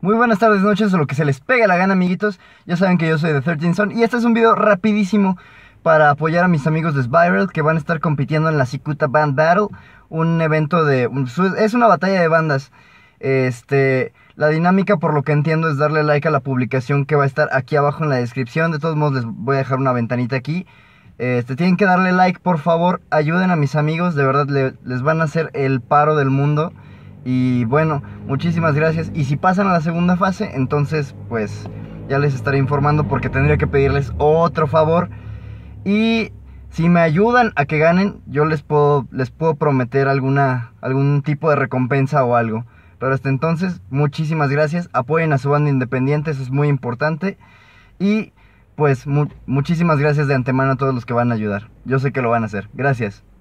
Muy buenas tardes, noches o lo que se les pegue la gana, amiguitos. Ya saben que yo soy de 13 Son y este es un video rapidísimo para apoyar a mis amigos de Spiral que van a estar compitiendo en la Cicuta Band Battle, un evento de es una batalla de bandas. Este, la dinámica por lo que entiendo es darle like a la publicación que va a estar aquí abajo en la descripción. De todos modos les voy a dejar una ventanita aquí. Este, tienen que darle like, por favor, ayuden a mis amigos, de verdad les van a hacer el paro del mundo. Y bueno, muchísimas gracias. Y si pasan a la segunda fase, entonces pues ya les estaré informando porque tendría que pedirles otro favor. Y si me ayudan a que ganen, yo les puedo, les puedo prometer alguna, algún tipo de recompensa o algo. Pero hasta entonces, muchísimas gracias. Apoyen a su banda independiente, eso es muy importante. Y pues muchísimas gracias de antemano a todos los que van a ayudar. Yo sé que lo van a hacer. Gracias.